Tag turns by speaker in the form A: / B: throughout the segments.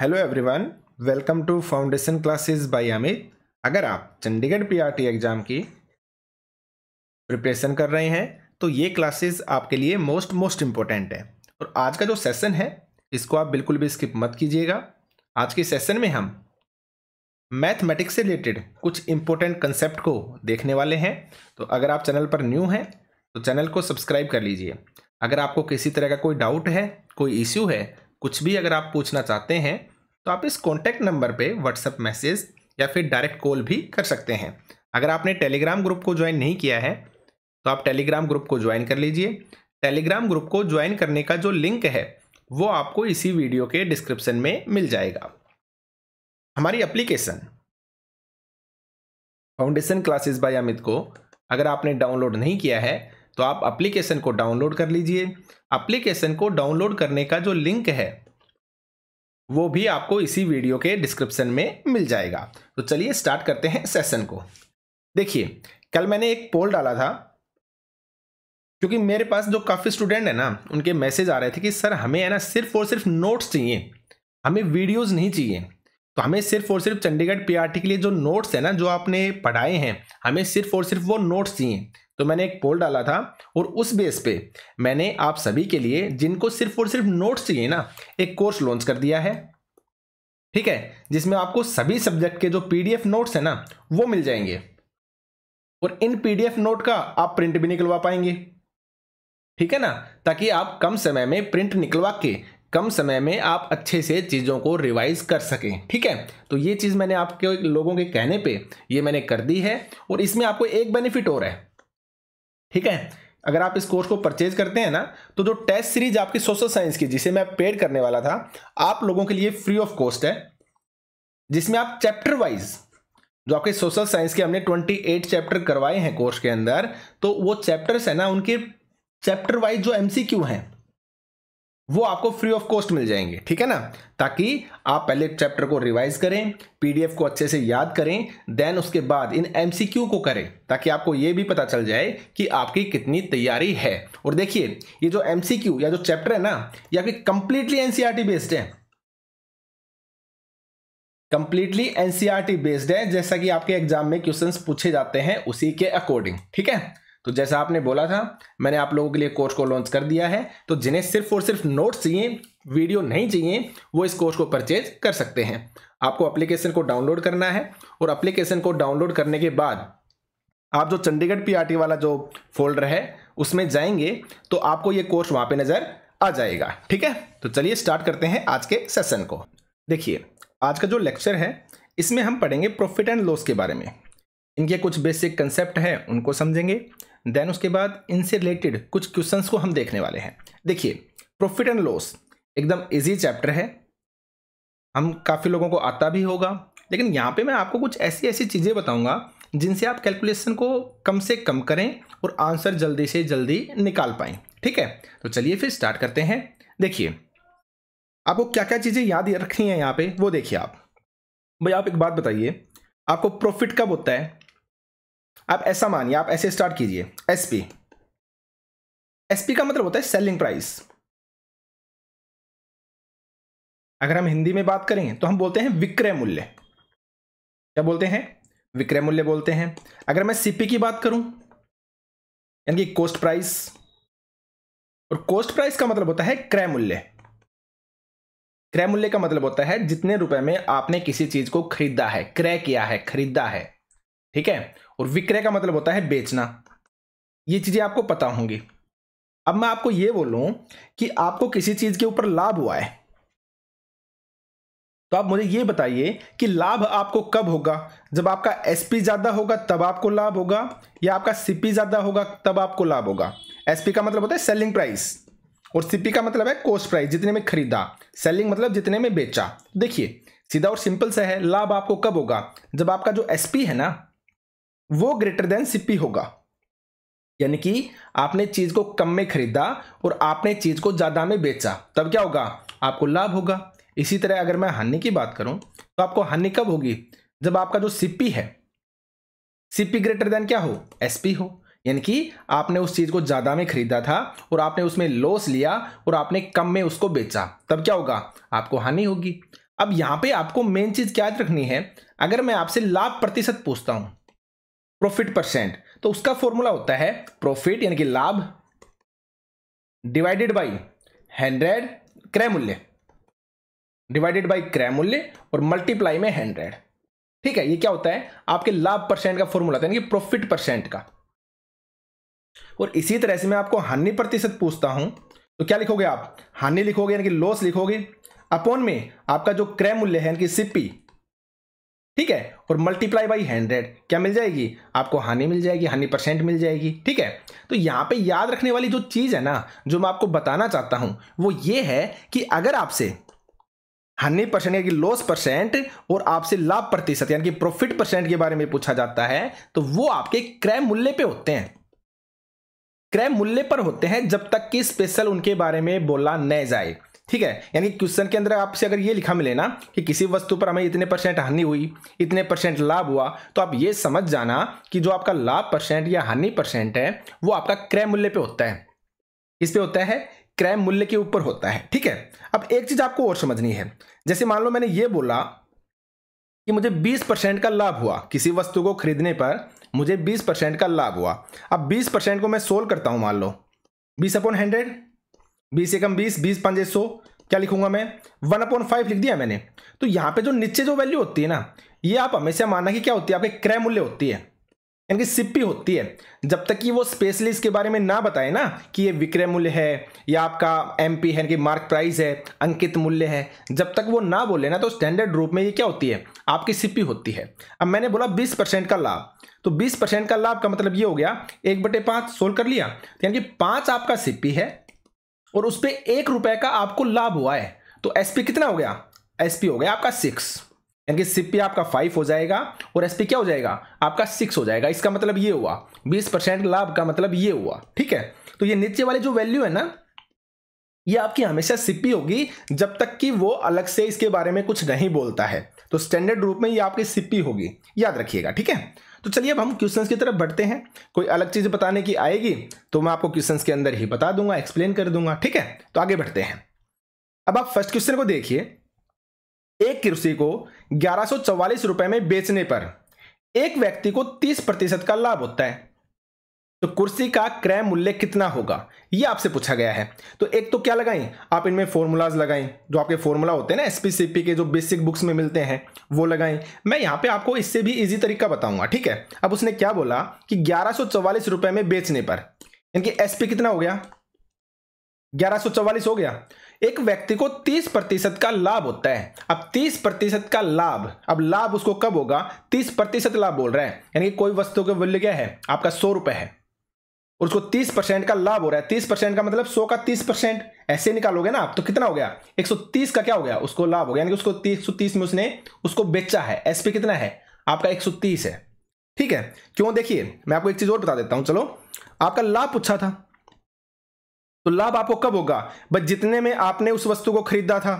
A: hello everyone welcome to foundation classes by Amit अगर आप Chandigarh PRT exam की प्रिपरेशन कर रहे हैं तो ये क्लासेस आपके लिए मोस्ट मोस्ट इम्पोर्टेंट है और आज का जो सेशन है इसको आप बिल्कुल भी स्किप मत कीजिएगा आज के सेशन में हम मैथमेटिक्स से रिलेटेड कुछ इम्पोर्टेंट कंसेप्ट को देखने वाले हैं तो अगर आप चैनल पर न्यू हैं तो चैनल को सब्सक्राइब कर लीजिए अगर आपको किसी तरह का कोई डाउट है कोई इश्यू है कुछ भी अगर आप पूछना चाहते हैं तो आप इस कॉन्टैक्ट नंबर पे व्हाट्सएप मैसेज या फिर डायरेक्ट कॉल भी कर सकते हैं अगर आपने टेलीग्राम ग्रुप को ज्वाइन नहीं किया है तो आप टेलीग्राम ग्रुप को ज्वाइन कर लीजिए टेलीग्राम ग्रुप को ज्वाइन करने का जो लिंक है वो आपको इसी वीडियो के डिस्क्रिप्शन में मिल जाएगा हमारी application foundation classes by Amit को अगर आपने डाउनलोड नहीं किया है तो आप एप्लीकेशन को डाउनलोड कर लीजिए एप्लीकेशन को डाउनलोड करने का जो लिंक है वो भी आपको इसी वीडियो के डिस्क्रिप्शन में मिल जाएगा तो चलिए स्टार्ट करते हैं सेशन को देखिए कल मैंने एक पोल डाला था क्योंकि मेरे पास जो काफ़ी स्टूडेंट है ना उनके मैसेज आ रहे थे कि सर हमें है ना सिर्फ और सिर्फ नोट्स चाहिए हमें वीडियोस नहीं चाहिए तो हमें सिर्फ और सिर्फ चंडीगढ़ पीआरटी के लिए जो नोट्स है ना जो आपने पढ़ाए हैं हमें सिर्फ और सिर्फ वो नोट्स चाहिए तो मैंने एक पोल डाला था और उस बेस पे मैंने आप सभी के लिए जिनको सिर्फ और सिर्फ नोट्स चाहिए ना एक कोर्स लॉन्च कर दिया है ठीक है जिसमें आपको सभी सब्जेक्ट के जो पीडीएफ नोट्स हैं ना वो मिल जाएंगे और इन पीडीएफ नोट का आप प्रिंट भी निकलवा पाएंगे ठीक है ना ताकि आप कम समय में प्रिंट निकलवा के कम समय में आप अच्छे से चीज़ों को रिवाइज कर सकें ठीक है तो ये चीज़ मैंने आपके लोगों के कहने पे ये मैंने कर दी है और इसमें आपको एक बेनिफिट और है ठीक है अगर आप इस कोर्स को परचेज करते हैं ना तो जो टेस्ट सीरीज आपकी सोशल साइंस की जिसे मैं पेड करने वाला था आप लोगों के लिए फ्री ऑफ कॉस्ट है जिसमें आप चैप्टर वाइज जो आपके सोशल साइंस के हमने 28 चैप्टर करवाए हैं कोर्स के अंदर तो वो चैप्टर्स है ना उनके चैप्टर वाइज जो एमसीक्यू हैं वो आपको फ्री ऑफ कॉस्ट मिल जाएंगे ठीक है ना ताकि आप पहले चैप्टर को रिवाइज करें पीडीएफ को अच्छे से याद करें देन उसके बाद इन एमसीक्यू को करें ताकि आपको ये भी पता चल जाए कि आपकी कितनी तैयारी है और देखिए ये जो एमसीक्यू या जो चैप्टर है ना ये आपकी कंप्लीटली एनसीईआरटी बेस्ड है कंप्लीटली एनसीआरटी बेस्ड है जैसा कि आपके एग्जाम में क्वेश्चन पूछे जाते हैं उसी के अकॉर्डिंग ठीक है तो जैसा आपने बोला था मैंने आप लोगों के लिए कोर्स को लॉन्च कर दिया है तो जिन्हें सिर्फ और सिर्फ नोट्स चाहिए वीडियो नहीं चाहिए वो इस कोर्स को परचेज कर सकते हैं आपको अप्लीकेशन को डाउनलोड करना है और अप्लीकेशन को डाउनलोड करने के बाद आप जो चंडीगढ़ पी वाला जो फोल्डर है उसमें जाएंगे तो आपको ये कोर्स वहाँ पे नज़र आ जाएगा ठीक है तो चलिए स्टार्ट करते हैं आज के सेशन को देखिए आज का जो लेक्चर है इसमें हम पढ़ेंगे प्रॉफिट एंड लॉस के बारे में इनके कुछ बेसिक कंसेप्ट हैं उनको समझेंगे देन उसके बाद इनसे रिलेटेड कुछ क्वेश्चंस को हम देखने वाले हैं देखिए प्रॉफिट एंड लॉस एकदम इजी चैप्टर है हम काफ़ी लोगों को आता भी होगा लेकिन यहाँ पे मैं आपको कुछ ऐसी ऐसी चीज़ें बताऊँगा जिनसे आप कैलकुलेशन को कम से कम करें और आंसर जल्दी से जल्दी निकाल पाएँ ठीक है तो चलिए फिर स्टार्ट करते हैं देखिए आपको क्या क्या चीज़ें याद रखनी है यहाँ पे वो देखिए आप भाई आप एक बात बताइए आपको प्रॉफिट कब होता है आप ऐसा मानिए आप ऐसे स्टार्ट कीजिए एसपी एसपी का मतलब होता है सेलिंग प्राइस अगर हम हिंदी में बात करेंगे तो हम बोलते हैं विक्रय मूल्य क्या बोलते हैं विक्रय मूल्य बोलते हैं अगर मैं सीपी की बात करूं यानी कि कोस्ट प्राइस और कोस्ट प्राइस का मतलब होता है क्रय मूल्य क्रय मूल्य का मतलब होता है जितने रुपए में आपने किसी चीज को खरीदा है क्रय किया है खरीदा है ठीक है और विक्रय का मतलब होता है बेचना ये चीज़ें आपको पता होंगी अब मैं आपको ये बोलूं कि आपको किसी चीज़ के ऊपर लाभ हुआ है तो आप मुझे ये बताइए कि लाभ आपको कब होगा जब आपका एसपी ज़्यादा होगा तब आपको लाभ होगा या आपका सीपी ज़्यादा होगा तब आपको लाभ होगा एसपी का मतलब होता है सेलिंग प्राइस और सीपी का मतलब है कोस्ट प्राइस जितने में खरीदा सेलिंग मतलब जितने में बेचा देखिए सीधा और सिंपल सा है लाभ आपको कब होगा जब आपका जो एसपी है ना वो ग्रेटर देन सीपी होगा यानी कि आपने चीज को कम में खरीदा और आपने चीज को ज्यादा में बेचा तब क्या होगा आपको लाभ होगा इसी तरह अगर मैं हानि की बात करूं तो आपको हानि कब होगी जब आपका जो सीपी है सीपी ग्रेटर देन क्या हो एसपी हो यानी कि आपने उस चीज को ज्यादा में खरीदा था और आपने उसमें लॉस लिया और आपने कम में उसको बेचा तब क्या होगा आपको हानि होगी अब यहां पे आपको मेन चीज क्या याद रखनी है अगर मैं आपसे लाभ प्रतिशत पूछता हूं प्रॉफिट परसेंट तो उसका फॉर्मूला होता है प्रॉफिट यानी कि लाभ डिवाइडेड बाई हंड्रेड क्रय मूल्य डिवाइडेड बाई क्रय मूल्य और मल्टीप्लाई में हंड्रेड ठीक है ये क्या होता है आपके लाभ परसेंट का फॉर्मूला होता यानी कि प्रॉफिट परसेंट का और इसी तरह से मैं आपको हानि प्रतिशत पूछता हूं तो क्या लिखोगे आप हानि लिखोगे यानी कि लॉस लिखोगे अपोन में आपका जो क्रय मूल्य है यानी कि सीपी ठीक है और मल्टीप्लाई बाई हंड्रेड क्या मिल जाएगी आपको हानि मिल जाएगी हानि परसेंट मिल जाएगी ठीक है तो यहाँ पे याद रखने वाली जो चीज़ है ना जो मैं आपको बताना चाहता हूँ वो ये है कि अगर आपसे हंड्रेड परसेंट यानी कि लॉस परसेंट और आपसे लाभ प्रतिशत यानी कि प्रॉफिट परसेंट के बारे में पूछा जाता है तो वो आपके क्रय मूल्य पे होते हैं क्रय मूल्य पर होते हैं जब तक कि स्पेशल उनके बारे में बोला न जाए ठीक है यानी क्वेश्चन के अंदर आपसे अगर ये लिखा मिले ना कि किसी वस्तु पर हमें इतने परसेंट हानि हुई इतने परसेंट लाभ हुआ तो आप ये समझ जाना कि जो आपका लाभ परसेंट या हानि परसेंट है वो आपका क्रय मूल्य पे होता है इस पे होता है क्रय मूल्य के ऊपर होता है ठीक है अब एक चीज आपको और समझनी है जैसे मान लो मैंने ये बोला कि मुझे बीस परसेंट का लाभ हुआ किसी वस्तु को खरीदने पर मुझे बीस परसेंट का लाभ हुआ अब बीस परसेंट को मैं सोल्व करता हूं मान लो बीस अपॉन हंड्रेड बीस एकम बीस बीस पंजे सौ क्या लिखूंगा मैं वन अपॉइंट फाइव लिख दिया मैंने तो यहाँ पे जो नीचे जो वैल्यू होती है ना ये आप हमेशा मानना कि क्या होती है आपके क्रय मूल्य होती है यानी कि सिप्पी होती है जब तक कि वो स्पेशली इसके बारे में ना बताए ना कि ये विक्रय मूल्य है या आपका एम पी है कि मार्क प्राइस है अंकित मूल्य है जब तक वो ना बोले ना तो स्टैंडर्ड रूप में ये क्या होती है आपकी सिप्पी होती है अब मैंने बोला बीस परसेंट का लाभ तो बीस परसेंट का लाभ का मतलब ये हो गया एक बटे पाँच सोल्व कर लिया तो यानी कि पाँच आपका सिप्पी है और उस पर एक रुपए का आपको लाभ हुआ है तो एसपी कितना हो गया एस हो गया आपका सिक्स यानी कि सीपी आपका फाइव हो जाएगा और एसपी क्या हो जाएगा आपका सिक्स हो जाएगा इसका मतलब ये हुआ बीस परसेंट लाभ का मतलब ये हुआ ठीक है तो ये नीचे वाले जो वैल्यू है ना ये आपकी हमेशा सीपी होगी जब तक कि वो अलग से इसके बारे में कुछ नहीं बोलता है तो स्टैंडर्ड रूप में ये आपकी सीपी होगी याद रखिएगा ठीक है तो चलिए अब हम क्वेश्चंस की तरफ बढ़ते हैं कोई अलग चीज़ बताने की आएगी तो मैं आपको क्वेश्चंस के अंदर ही बता दूंगा एक्सप्लेन कर दूंगा ठीक है तो आगे बढ़ते हैं अब आप फर्स्ट क्वेश्चन को देखिए एक कृषि को ग्यारह रुपए में बेचने पर एक व्यक्ति को तीस प्रतिशत का लाभ होता है तो कुर्सी का क्रय मूल्य कितना होगा ये आपसे पूछा गया है तो एक तो क्या लगाएं आप इनमें फॉर्मूलाज लगाएं जो आपके फॉर्मूला होते हैं ना एसपीसीपी के जो बेसिक बुक्स में मिलते हैं वो लगाएं मैं यहाँ पे आपको इससे भी इजी तरीका बताऊंगा ठीक है अब उसने क्या बोला कि ग्यारह रुपए में बेचने पर इनकी एसपी कितना हो गया ग्यारह हो गया एक व्यक्ति को 30 प्रतिशत का लाभ होता है अब 30 प्रतिशत का लाभ अब लाभ उसको कब होगा 30 प्रतिशत लाभ बोल रहे हैं यानी कोई वस्तु का मूल्य क्या है आपका सौ रुपए है और उसको 30 परसेंट का लाभ हो रहा है 30 परसेंट का मतलब 100 का 30 परसेंट ऐसे निकालोगे ना आप तो कितना हो गया 130 का क्या हो गया उसको लाभ हो गया यानी कि उसको 130 में उसने उसको बेचा है एसपी कितना है आपका 130 है ठीक है क्यों देखिए मैं आपको एक चीज और बता देता हूं चलो आपका लाभ पूछा था तो लाभ आपको कब होगा बस जितने में आपने उस वस्तु को खरीदा था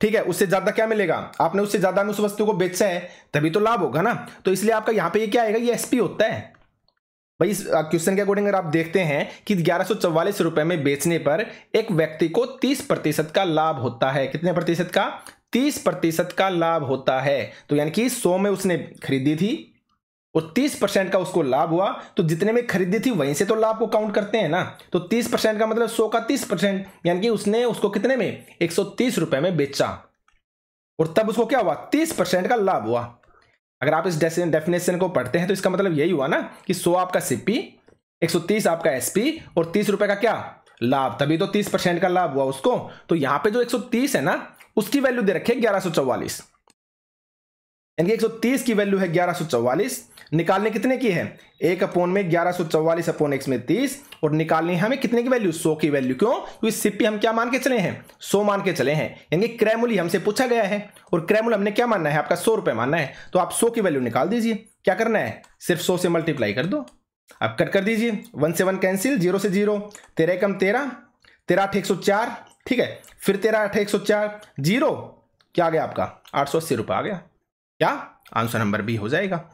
A: ठीक है उससे ज्यादा क्या मिलेगा आपने उससे ज्यादा में उस वस्तु को बेचा है तभी तो लाभ होगा ना तो इसलिए आपका यहां पे ये क्या आएगा ये एसपी होता है भाई इस क्वेश्चन के अकॉर्डिंग अगर आप देखते हैं कि ग्यारह रुपए में बेचने पर एक व्यक्ति को 30 प्रतिशत का लाभ होता है कितने प्रतिशत का 30 प्रतिशत का लाभ होता है तो यानी कि 100 में उसने खरीदी थी और 30 परसेंट का उसको लाभ हुआ तो जितने में खरीदी थी वहीं से तो लाभ को काउंट करते हैं ना तो 30 परसेंट का मतलब 100 का 30 परसेंट यानी कि उसने उसको कितने में एक रुपए में बेचा और तब उसको क्या हुआ तीस परसेंट का लाभ हुआ अगर आप इस डेफिनेशन को पढ़ते हैं तो इसका मतलब यही हुआ ना कि सौ आपका सीपी एक आपका एसपी और तीस रुपए का क्या लाभ तभी तो तीस परसेंट का लाभ हुआ उसको तो यहां पे जो 130 है ना उसकी वैल्यू दे रखी है ग्यारह यानी कि 130 की वैल्यू है ग्यारह निकालने कितने की है एक अपोन में चौवालीस अपोन एक्स में 30 और निकालनी हमें कितने की वैल्यू 100 की वैल्यू क्यों क्योंकि तो सीपी हम क्या मान के चले हैं 100 मान के चले हैं यानी कि क्रैमुली हमसे पूछा गया है और क्रैमुल हमने क्या मानना है आपका सौ रुपए मानना है तो आप सौ की वैल्यू निकाल दीजिए क्या करना है सिर्फ सौ से मल्टीप्लाई कर दो आप कट कर दीजिए वन से वन कैंसिल जीरो से जीरो तेरह कम तेरह तेरह आठ एक सौ चार ठीक है फिर तेरह आठ एक सौ चार जीरो क्या आ गया आपका आठ सौ अस्सी रुपये आ गया क्या आंसर नंबर बी हो जाएगा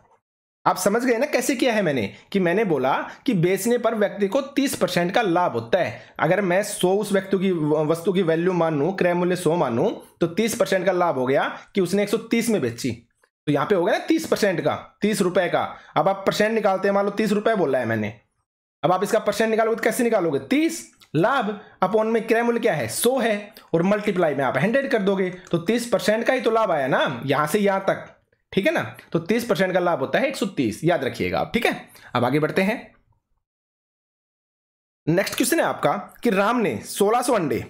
A: आप समझ गए ना कैसे किया है मैंने कि मैंने बोला कि बेचने पर व्यक्ति को 30 परसेंट का लाभ होता है अगर मैं 100 उस व्यक्ति की वस्तु की वैल्यू लू क्रय मूल्य 100 मानू तो 30 परसेंट का लाभ हो गया कि उसने 130 में बेची तो यहां पे हो गया ना 30 परसेंट का तीस रुपए का अब आप परसेंट निकालते हैं मान लो तीस रुपए बोला है मैंने अब आप इसका परसेंट निकालोगे तो कैसे निकालोगे तीस लाभ अपॉन में क्रय मूल्य क्या है सो है और मल्टीप्लाई में आप हंड्रेड कर दोगे तो तीस परसेंट का ही तो लाभ आया ना यहां से यहां तक ठीक है ना तो तीस परसेंट का लाभ होता है एक सौ तीस याद रखिएगा आप ठीक है अब आगे बढ़ते हैं नेक्स्ट क्वेश्चन है आपका कि राम ने सोलह सो अंडे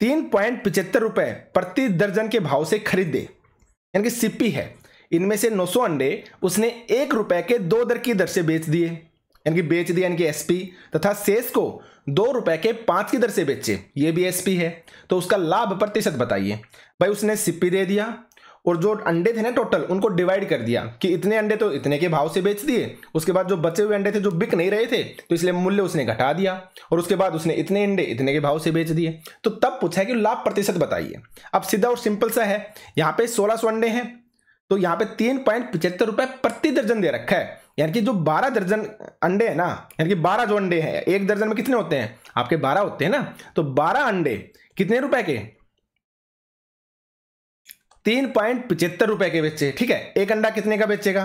A: तीन पॉइंट पिचहत्तर रुपए प्रति दर्जन के भाव से खरीदे यानी कि सिप्पी है इनमें से सौ अंडे उसने एक रुपए के दो दर की दर से बेच दिए यानी कि बेच दिया यानी कि एसपी तथा शेष को दो रुपए के पांच की दर से बेचे ये भी एसपी है तो उसका लाभ प्रतिशत बताइए भाई उसने सिप्पी दे दिया और जो अंडे थे ना टोटल उनको डिवाइड कर दिया कि इतने अंडे तो इतने के भाव से बेच दिए उसके बाद जो बचे हुए अंडे थे जो बिक नहीं रहे थे तो इसलिए मूल्य उसने घटा दिया और उसके बाद उसने इतने अंडे इतने के भाव से बेच दिए तो तब पूछा है कि लाभ प्रतिशत बताइए अब सीधा और सिंपल सा है यहाँ पे सोलह अंडे हैं तो यहाँ पे तीन पॉइंट पिचहत्तर रुपए प्रति दर्जन दे रखा है यानी कि जो बारह दर्जन अंडे है ना यानी कि बारह जो अंडे हैं एक दर्जन में कितने होते हैं आपके बारह होते हैं ना तो बारह अंडे कितने रुपए के तीन पॉइंट पिचहत्तर रुपए के बेचे ठीक है एक अंडा कितने का बेचेगा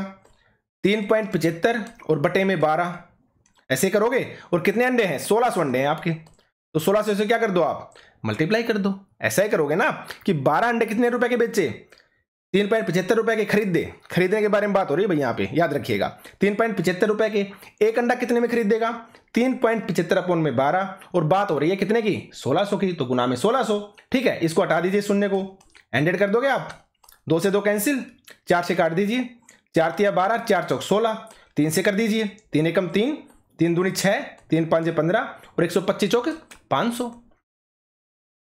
A: तीन पॉइंट पिचहत्तर और बटे में बारह ऐसे करोगे और कितने अंडे हैं सोलह सौ अंडे हैं आपके तो सोलह सौ से क्या कर दो आप मल्टीप्लाई कर दो ऐसा ही करोगे ना कि बारह अंडे कितने रुपए के बेचे तीन पॉइंट पचहत्तर रुपए के खरीद दे खरीदने के बारे में बात हो रही है भैया यहाँ पे याद रखिएगा तीन पॉइंट पचहत्तर रुपए के एक अंडा कितने में खरीद देगा तीन पॉइंट पचहत्तर अपोन में बारह और बात हो रही है कितने की सोलह सौ की तो गुना में सोलह सौ ठीक है इसको हटा दीजिए सुनने को एंडेड कर दोगे आप दो से दो कैंसिल चार से काट दीजिए चार तिया बारह चार चौक सोलह तीन से कर दीजिए तीन एकम तीन तीन दूनी छः तीन पाँच पंद्रह और एक सौ पच्चीस चौक पाँच सौ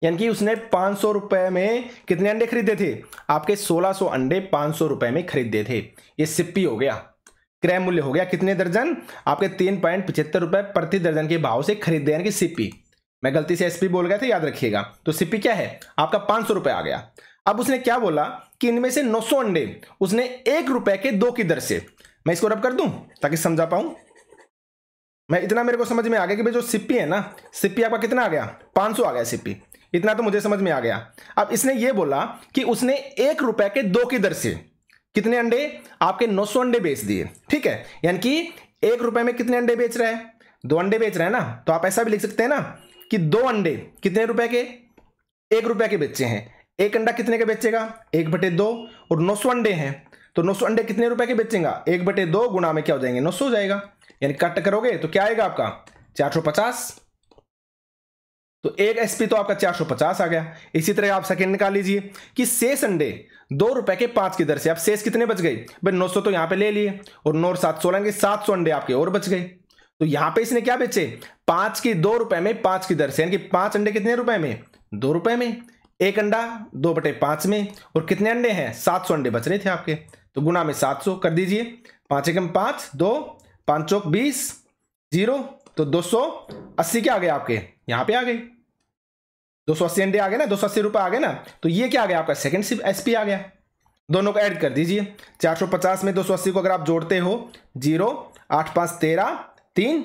A: यानी कि उसने पांच सौ रुपए में कितने अंडे खरीदे थे आपके सोलह सौ अंडे पांच सौ रुपए में खरीदे थे ये सिप्पी हो गया क्रय मूल्य हो गया कितने दर्जन आपके तीन पॉइंट पचहत्तर रुपए प्रति दर्जन के भाव से खरीदे यानी कि सिप्पी मैं गलती से एसपी बोल गया था याद रखिएगा तो सिप्पी क्या है आपका पांच सौ रुपए आ गया अब उसने क्या बोला कि इनमें से नौ सौ अंडे उसने एक रुपए के दो की दर से मैं इसको रब कर दूं ताकि समझा पाऊं मैं इतना मेरे को समझ में आ गया कि भाई जो सिप्पी है ना सिप्पी आपका कितना आ गया 500 आ गया सिप्पी इतना तो मुझे समझ में आ गया अब इसने ये बोला कि उसने एक रुपए के दो की दर से कितने अंडे आपके 900 अंडे बेच दिए ठीक है यानी कि एक रुपए में कितने अंडे बेच रहा है दो अंडे बेच रहा है ना तो आप ऐसा भी लिख सकते हैं ना कि दो अंडे कितने रुपए के एक रुपए के बेचे हैं एक अंडा कितने का बेचेगा एक बटे दो और नौ सौ अंडे हैं तो नौ सौ अंडे कितने रुपए के बेचेगा एक बटे दो गुना में क्या हो जाएंगे नौ सौ हो जाएगा यानी कट करोगे तो क्या आएगा आपका चार सौ पचास तो एक एसपी तो आपका चार सौ पचास आ गया इसी तरह आप सेकंड निकाल लीजिए कि शेष अंडे दो रुपए के पांच की दर से आप शेष कितने बच गए भाई नौ सौ तो यहां पे ले लिए और नौ सात सौ लेंगे सात सौ अंडे आपके और बच गए तो यहां पे इसने क्या बेचे पांच की दो रुपए में पांच की दर से यानी कि पांच अंडे कितने रुपए में दो रुपए में एक अंडा दो बटे पांच में और कितने अंडे हैं सात सौ अंडे बच रहे थे आपके तो गुना में सात सौ कर दीजिए पांच एक पांच दो पांच चौक बीस जीरो तो 280 क्या आ गए आपके यहां पे आ गए 280 अंडे आ गए ना दो सौ अस्सी रुपये आ गए ना तो ये क्या आ गया आपका सेकंड एस एसपी आ गया दोनों को ऐड कर दीजिए 450 में 280 को अगर आप जोड़ते हो जीरो आठ पांच तेरह तीन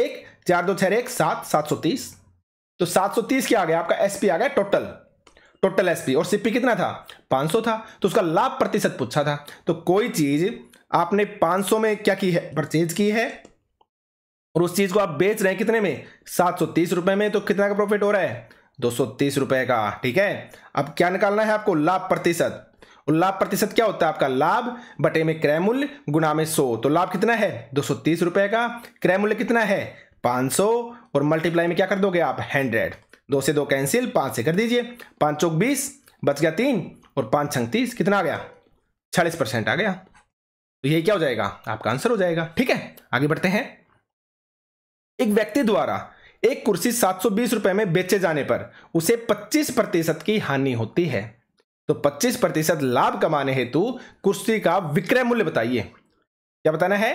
A: एक चार दो छह एक सात सात सौ तीस तो सात सौ तीस क्या आ गया आपका एसपी आ गया टोटल टोटल एसपी और सीपी कितना था 500 था तो उसका लाभ प्रतिशत पूछा था तो कोई चीज़ आपने 500 में क्या की है परचेज की है और उस चीज़ को आप बेच रहे हैं कितने में सात सौ तीस रुपए में तो कितना का प्रॉफिट हो रहा है दो सौ तीस रुपये का ठीक है अब क्या निकालना है आपको लाभ प्रतिशत और लाभ प्रतिशत क्या होता है आपका लाभ बटे में क्रय मूल्य गुना में सौ तो लाभ कितना है दो सौ तीस रुपये का क्रय मूल्य कितना है पांच सौ और मल्टीप्लाई में क्या कर दोगे आप हंड्रेड दो से दो कैंसिल पांच से कर दीजिए पांच चौक बीस बच गया तीन और पांच छत्तीस कितना आ गया छियालीस परसेंट आ गया तो यही क्या हो जाएगा आपका आंसर हो जाएगा ठीक है आगे बढ़ते हैं एक व्यक्ति द्वारा एक कुर्सी सात रुपए में बेचे जाने पर उसे 25 प्रतिशत की हानि होती है तो 25 प्रतिशत लाभ कमाने हेतु कुर्सी का विक्रय मूल्य बताइए क्या बताना है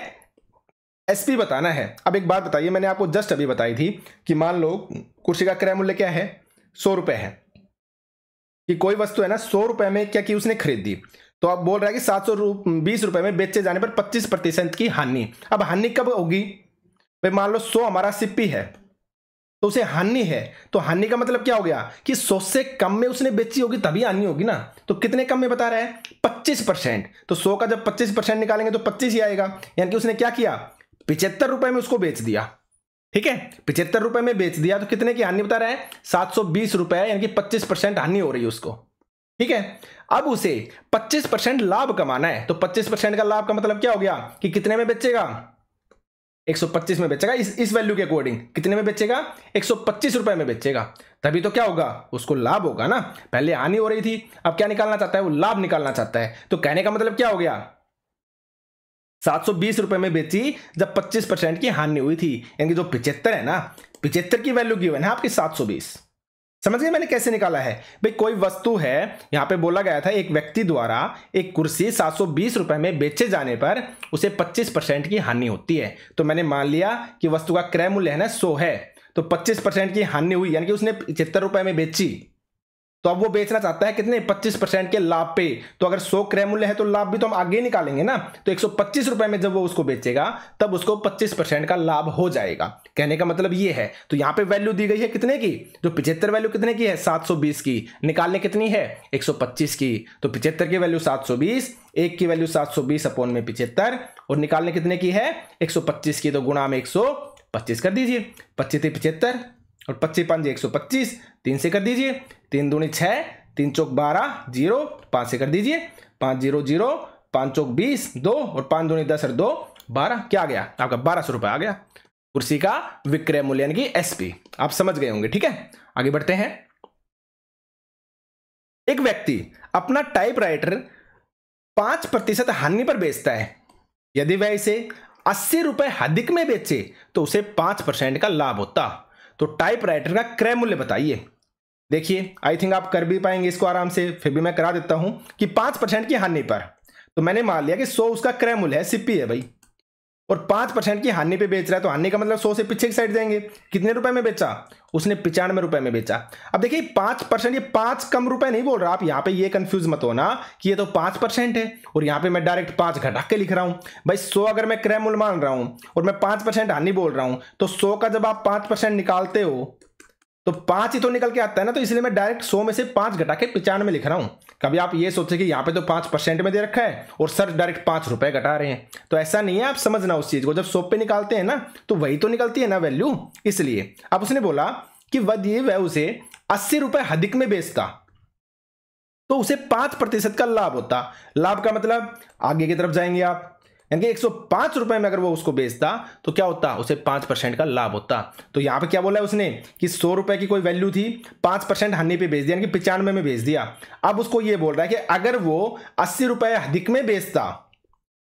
A: एसपी बताना है अब एक बात बताइए मैंने आपको जस्ट अभी बताई थी कि मान लो कुर्सी का क्रय मूल्य क्या है सौ रुपए है कि कोई वस्तु है ना सौ रुपए में क्या कि उसने खरीद दी तो आप बोल रहा है कि सात सौ बीस रुपए में बेचे जाने पर पच्चीस प्रतिशत की हानि अब हानि कब होगी पे मान लो सो हमारा सिप्पी है तो उसे हानि है तो हानि का मतलब क्या हो गया कि सो से कम में उसने बेची होगी तभी हानि होगी ना तो कितने कम में बता रहा है पच्चीस परसेंट तो सो का जब पच्चीस परसेंट निकालेंगे तो पच्चीस ही आएगा यानी कि उसने क्या किया पिचहत्तर रुपए में उसको बेच दिया ठीक है पिचहत्तर रुपए में बेच दिया तो कितने की हानि बता रहा है सात सौ बीस रुपए यानी कि पच्चीस परसेंट हानि हो रही है उसको ठीक है अब उसे पच्चीस परसेंट लाभ कमाना है तो पच्चीस परसेंट का लाभ का मतलब क्या हो गया कि कितने में बेचेगा 125 में बेचेगा इस इस वैल्यू के अकॉर्डिंग कितने में बेचेगा एक रुपए में बेचेगा तभी तो क्या होगा उसको लाभ होगा ना पहले हानि हो रही थी अब क्या निकालना चाहता है वो लाभ निकालना चाहता है तो कहने का मतलब क्या हो गया सात सौ बीस रुपए में बेची जब पच्चीस परसेंट की हानि हुई थी यानी जो पिचहत्तर है ना पिचहत्तर की वैल्यू क्यों है ना आपकी सात सौ बीस समझ गए मैंने कैसे निकाला है भाई कोई वस्तु है यहाँ पे बोला गया था एक व्यक्ति द्वारा एक कुर्सी सात रुपए में बेचे जाने पर उसे 25 परसेंट की हानि होती है तो मैंने मान लिया कि वस्तु का क्रय मूल्य है ना सो है तो 25 परसेंट की हानि हुई यानी कि उसने पचहत्तर रुपए में बेची तो अब वो बेचना चाहता है कितने 25 परसेंट के लाभ पे तो अगर 100 क्रय मूल्य है तो लाभ भी तो हम आगे निकालेंगे ना तो एक रुपए में जब वो उसको बेचेगा तब उसको 25 परसेंट का लाभ हो जाएगा कहने का मतलब ये है तो यहाँ पे वैल्यू दी गई है कितने की जो पिछहत्तर वैल्यू कितने की है 720 की निकालने कितनी है एक की तो पिछहत्तर की वैल्यू सात एक की वैल्यू सात सौ में पिछहत्तर और निकालने कितने की है एक की तो गुणा में 125 कर दीजिए पच्चीस पिछहत्तर और पच्चीस पाँच एक सौ पच्चीस तीन से कर दीजिए तीन दूनी छः तीन चौक बारह जीरो पाँच से कर दीजिए पाँच जीरो जीरो पाँच चौक बीस दो और पाँच दूनी दस और दो बारह क्या आ गया आपका बारह सौ रुपये आ गया कुर्सी का विक्रय मूल्य यानी कि एसपी आप समझ गए होंगे ठीक है आगे बढ़ते हैं एक व्यक्ति अपना टाइपराइटर पांच प्रतिशत हानि पर बेचता है यदि वह इसे अस्सी रुपए अधिक में बेचे तो उसे पांच परसेंट का लाभ होता तो टाइपराइटर का क्रय मूल्य बताइए देखिए आई थिंक आप कर भी पाएंगे इसको आराम से फिर भी मैं करा देता हूं कि पांच परसेंट की हानि पर तो मैंने मान लिया कि सौ उसका क्रय मूल्य है सिप्पी है भाई और पांच परसेंट की हानि पे बेच रहा है तो हानि का मतलब सौ से पीछे की साइड जाएंगे कितने रुपए में बेचा उसने पिचानवे रुपए में बेचा अब देखिए पांच परसेंट ये पांच कम रुपए नहीं बोल रहा आप यहां पे ये कंफ्यूज मत होना कि ये तो पांच परसेंट है और यहां पे मैं डायरेक्ट पांच घटा के लिख रहा हूं भाई सौ अगर मैं क्रय मूल मान रहा हूं और मैं पांच परसेंट हानि बोल रहा हूं तो सौ का जब आप पांच परसेंट निकालते हो तो पांच ही तो निकल के आता है ना तो इसलिए मैं डायरेक्ट सौ में से पांच घटा के में लिख रहा हूं कभी आप ये सोचे कि यहां पे तो पांच परसेंट में दे रखा है और सर डायरेक्ट पांच रुपए घटा रहे हैं तो ऐसा नहीं है आप समझना उस चीज को जब सौ पे निकालते हैं ना तो वही तो निकलती है ना वैल्यू इसलिए अब उसने बोला कि वह उसे अस्सी रुपए अधिक में बेचता तो उसे पांच प्रतिशत का लाभ होता लाभ का मतलब आगे की तरफ जाएंगे आप यानी कि एक रुपए में अगर वो उसको बेचता तो क्या होता उसे पांच परसेंट का लाभ होता तो यहाँ पे क्या बोला है उसने कि सौ रुपए की कोई वैल्यू थी पांच परसेंट हनी पे बेच दिया यानी कि पिचानवे में बेच दिया अब उसको ये बोल रहा है कि अगर वो अस्सी रुपए अधिक में बेचता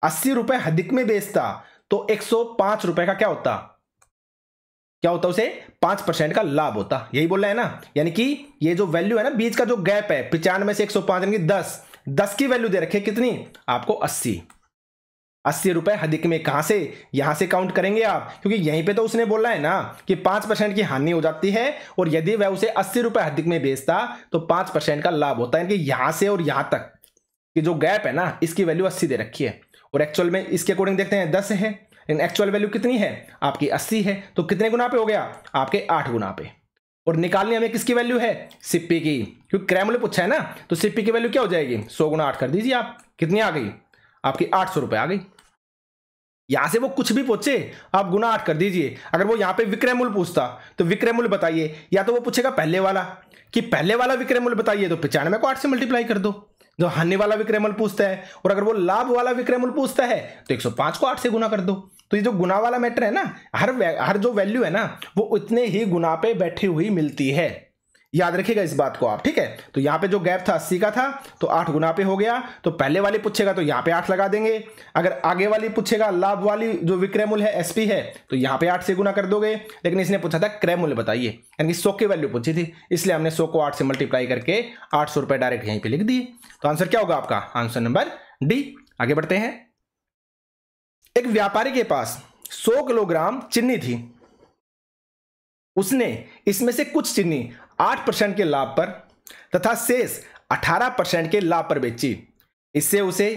A: अस्सी रुपए अधिक में बेचता तो एक रुपए का क्या होता क्या होता उसे पांच परसेंट का लाभ होता यही बोल रहा है ना यानी कि ये जो वैल्यू है ना बीच का जो गैप है पिचानवे से एक सौ पांच यानी कि दस दस की वैल्यू दे रखे कितनी आपको अस्सी अस्सी रुपए हदिक में कहाँ से यहाँ से काउंट करेंगे आप क्योंकि यहीं पे तो उसने बोला है ना कि पाँच परसेंट की हानि हो जाती है और यदि वह उसे अस्सी रुपए हदिक में बेचता तो पाँच परसेंट का लाभ होता है यानी कि यहाँ से और यहाँ तक कि जो गैप है ना इसकी वैल्यू अस्सी दे रखी है और एक्चुअल में इसके अकॉर्डिंग देखते हैं दस है लेकिन एक्चुअल वैल्यू कितनी है आपकी अस्सी है तो कितने गुना पे हो गया आपके आठ गुना पे और निकालनी हमें किसकी वैल्यू है सिप्पी की क्योंकि क्रैम पूछा है ना तो सिप्पी की वैल्यू क्या हो जाएगी सौ गुना आठ कर दीजिए आप कितनी आ गई आपकी आठ सौ रुपये आ गई यहां से वो कुछ भी पूछे आप गुना आठ कर दीजिए अगर वो यहाँ पे विक्रय पूछता तो विक्रय बताइए या तो वो पूछेगा पहले वाला कि पहले वाला विक्रय बताइए तो पचानवे को आठ से मल्टीप्लाई कर दो जो हानि वाला विक्रय पूछता है और अगर वो लाभ वाला विक्रय पूछता है तो 105 को आठ से गुना कर दो तो ये जो गुना वाला मैटर है ना हर हर जो वैल्यू है ना वो उतने ही गुना पे बैठी हुई मिलती है याद रखिएगा इस बात को आप ठीक है तो यहाँ पे जो गैप था अस्सी का था तो आठ गुना पे हो गया तो पहले वाले पूछेगा तो यहाँ पे आठ लगा देंगे अगर आगे वाली पूछेगा लाभ वाली जो विक्रय मूल्य है एसपी है तो यहाँ पे आठ से गुना कर दोगे लेकिन इसने पूछा था क्रय मूल्य बताइए यानी कि सो की वैल्यू पूछी थी इसलिए हमने सो को आठ से मल्टीप्लाई करके आठ सौ डायरेक्ट यहीं पर लिख दिए तो आंसर क्या होगा आपका आंसर नंबर डी आगे बढ़ते हैं एक व्यापारी के पास सौ किलोग्राम चिन्नी थी उसने इसमें से कुछ चिन्नी आठ परसेंट के लाभ पर तथा शेष अठारह परसेंट के लाभ पर बेची इससे उसे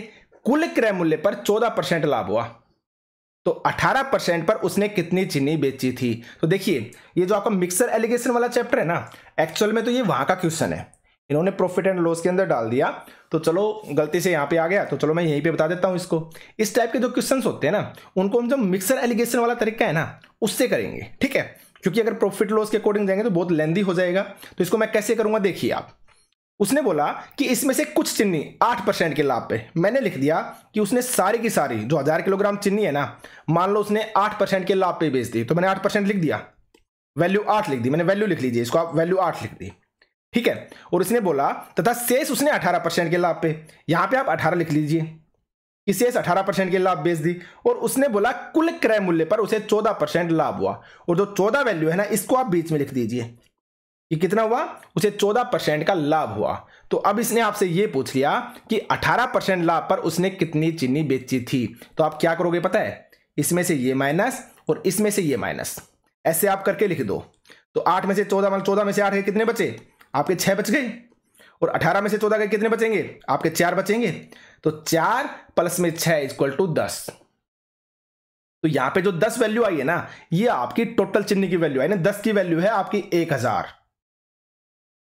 A: कुल क्रय मूल्य पर चौदह परसेंट लाभ हुआ तो अठारह परसेंट पर उसने कितनी चीनी बेची थी तो देखिए ये जो आपका मिक्सर एलिगेशन वाला चैप्टर है ना एक्चुअल में तो ये वहां का क्वेश्चन है इन्होंने प्रॉफिट एंड लॉस के अंदर डाल दिया तो चलो गलती से यहां पे आ गया तो चलो मैं यहीं पे बता देता हूं इसको इस टाइप के जो क्वेश्चंस होते हैं ना उनको हम जो मिक्सर एलिगेशन वाला तरीका है ना उससे करेंगे ठीक है क्योंकि अगर प्रॉफिट लॉस के अकॉर्डिंग जाएंगे तो बहुत लेंदी हो जाएगा तो इसको मैं कैसे करूंगा देखिए आप उसने बोला कि इसमें से कुछ चिन्नी आठ परसेंट के लाभ पे मैंने लिख दिया कि उसने सारी की सारी जो हज़ार किलोग्राम चिन्नी है ना मान लो उसने आठ परसेंट के लाभ पे बेच दी तो मैंने आठ परसेंट लिख दिया वैल्यू आठ लिख दी मैंने वैल्यू लिख लीजिए इसको आप वैल्यू आठ लिख दी ठीक है और इसने बोला तथा शेष उसने अठारह परसेंट के लाभ पे यहां पर आप अठारह लिख लीजिए इसे अठारह परसेंट की लाभ बेच दी और उसने बोला कुल क्रय मूल्य पर उसे चौदह परसेंट लाभ हुआ और जो चौदह वैल्यू है ना इसको आप बीच में लिख दीजिए कि कितना हुआ उसे चौदह परसेंट का लाभ हुआ तो अब इसने आपसे ये पूछ लिया कि अठारह परसेंट लाभ पर उसने कितनी चीनी बेची थी तो आप क्या करोगे पता है इसमें से ये माइनस और इसमें से ये माइनस ऐसे आप करके लिख दो तो आठ में से चौदह मतलब चौदह में से आठ कितने बचे आपके छह बच गए और अठारह में से चौदह के कितने बचेंगे आपके चार बचेंगे तो चार प्लस में छह इक्वल टू दस तो यहां पे जो दस वैल्यू आई है ना ये आपकी टोटल चिन्ह की वैल्यू आई ना दस की वैल्यू है आपकी एक हजार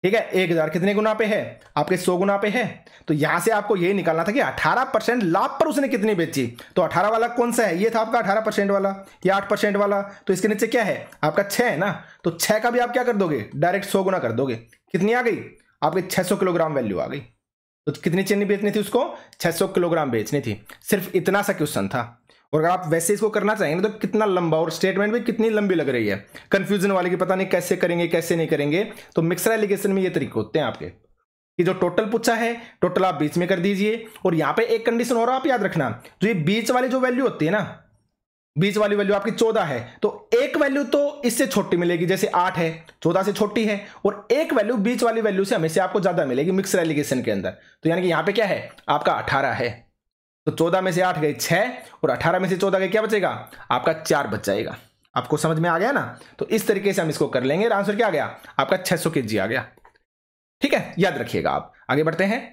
A: ठीक है एक हजार कितने गुना पे है आपके सौ गुना पे है तो यहां से आपको यही निकालना था कि अठारह परसेंट लाभ पर उसने कितनी बेची तो अठारह वाला कौन सा है ये था आपका अठारह परसेंट वाला या आठ वाला तो इसके नीचे क्या है आपका छह है ना तो छह का भी आप क्या कर दोगे डायरेक्ट सौ गुना कर दोगे कितनी आ गई आपके 600 किलोग्राम वैल्यू आ गई तो कितनी चीनी बेचनी थी उसको 600 किलोग्राम बेचनी थी सिर्फ इतना सा क्वेश्चन था और अगर आप वैसे इसको करना चाहेंगे तो कितना लंबा और स्टेटमेंट भी कितनी लंबी लग रही है कंफ्यूजन वाले की पता नहीं कैसे करेंगे कैसे नहीं करेंगे तो मिक्सर एलिगेशन में ये तरीके होते हैं आपके कि जो टोटल पूछा है टोटल आप बीच में कर दीजिए और यहाँ पे एक कंडीशन और आप याद रखना जो ये बीच वाली जो वैल्यू होती है ना बीच वाली वैल्यू आपकी चौदह है तो एक वैल्यू तो इससे छोटी मिलेगी जैसे आठ है चौदह से छोटी है और एक वैल्यू बीच वाली वैल्यू से हमेशा आपको ज्यादा मिलेगी मिक्स रेलिगेशन के अंदर तो यानी कि यहां पे क्या है आपका अठारह है तो चौदह में से आठ गई छह और अठारह में से चौदह गई क्या बचेगा आपका चार बच जाएगा आपको समझ में आ गया ना तो इस तरीके से हम इसको कर लेंगे आंसर क्या आ गया आपका छह सौ के जी आ गया ठीक है याद रखिएगा आप आगे बढ़ते हैं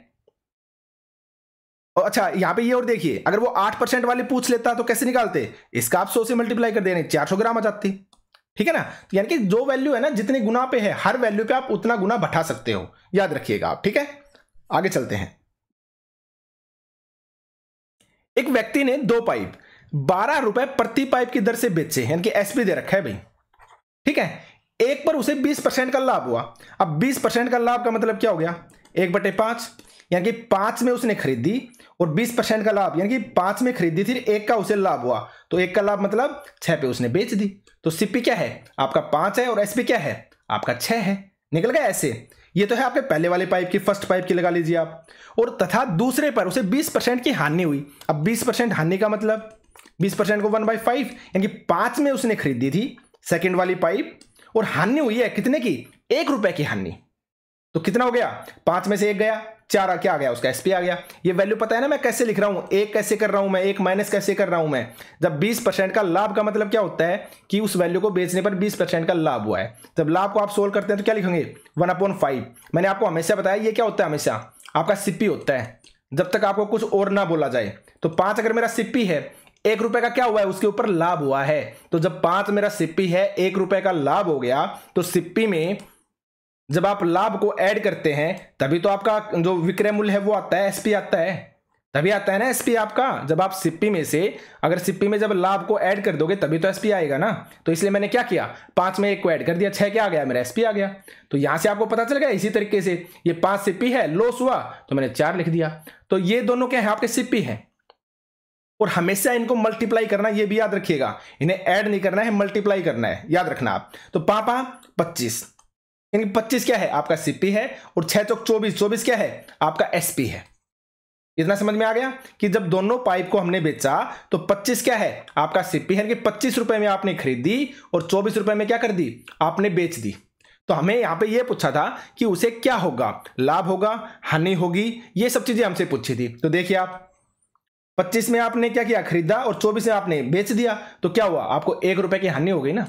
A: और अच्छा यहाँ पे ये और देखिए अगर वो आठ परसेंट वाली पूछ लेता तो कैसे निकालते इसका आप सौ से मल्टीप्लाई कर देने चार सौ ग्राम आ जाती ठीक है ना तो यानी कि जो वैल्यू है ना जितने गुना पे है हर वैल्यू पे आप उतना गुना बढ़ा सकते हो याद रखिएगा आप ठीक है आगे चलते हैं एक व्यक्ति ने दो पाइप बारह रुपए प्रति पाइप की दर से बेचे यानी कि एसपी दे रखा है भाई ठीक है एक पर उसे बीस परसेंट का लाभ हुआ अब बीस परसेंट का लाभ का मतलब क्या हो गया एक बटे पांच यानी कि पांच में उसने खरीदी और 20 परसेंट का लाभ यानी कि पांच में खरीदी थी एक का उसे लाभ हुआ तो एक का लाभ मतलब छह पे उसने बेच दी तो सीपी क्या है आपका पांच है और एसपी क्या है आपका छह है निकल गया ऐसे ये तो है आपके पहले वाले पाइप की फर्स्ट पाइप की लगा लीजिए आप और तथा दूसरे पर उसे 20 परसेंट की हानि हुई अब 20 परसेंट हानि का मतलब 20 परसेंट को वन बाई फाइव यानी कि में उसने खरीदी थी सेकेंड वाली पाइप और हानि हुई है कितने की एक रुपए की हानि तो कितना हो गया पांच में से एक गया चार आ, क्या आ गया उसका एस आ गया ये वैल्यू पता है ना मैं कैसे लिख रहा हूँ एक कैसे कर रहा हूँ मैं एक माइनस कैसे कर रहा हूँ मैं जब 20 परसेंट का लाभ का मतलब क्या होता है कि उस वैल्यू को बेचने पर 20 परसेंट का लाभ हुआ है जब लाभ को आप सोल्व करते हैं तो क्या लिखेंगे वन अपॉन फाइव मैंने आपको हमेशा बताया ये क्या होता है हमेशा आपका सिप्पी होता है जब तक आपको कुछ और ना बोला जाए तो पाँच अगर मेरा सिप्पी है एक रुपए का क्या हुआ है उसके ऊपर लाभ हुआ है तो जब पाँच मेरा सिप्पी है एक रुपए का लाभ हो गया तो सिप्पी में जब आप लाभ को ऐड करते हैं तभी तो आपका जो विक्रय मूल्य है वो आता है एसपी आता है तभी आता है ना एसपी आपका जब आप सिप्पी में से अगर सिप्पी में जब लाभ को ऐड कर दोगे तभी तो एसपी आएगा ना तो इसलिए मैंने क्या किया पांच में एक को ऐड कर दिया छह क्या आ गया मेरा एसपी आ गया तो यहां से आपको पता चल गया इसी तरीके से ये पांच सिप्पी है लॉस हुआ तो मैंने चार लिख दिया तो ये दोनों क्या है आपके सिप्पी है और हमेशा इनको मल्टीप्लाई करना ये भी याद रखिएगा इन्हें ऐड नहीं करना है मल्टीप्लाई करना है याद रखना आप तो पापा पच्चीस यानी पच्चीस क्या है आपका सीपी है और छह चौक चौबीस चौबीस क्या है आपका एसपी है इतना समझ में आ गया कि जब दोनों पाइप को हमने बेचा तो 25 क्या है आपका सीपी है कि पच्चीस रुपए में आपने खरीदी और चौबीस रुपए में क्या कर दी आपने बेच दी तो हमें यहाँ पे यह पूछा था कि उसे क्या होगा लाभ होगा हानि होगी ये सब चीजें हमसे पूछी थी तो देखिए आप 25 में आपने क्या किया खरीदा और चौबीस में आपने बेच दिया तो क्या हुआ आपको एक रुपए की हानि हो गई ना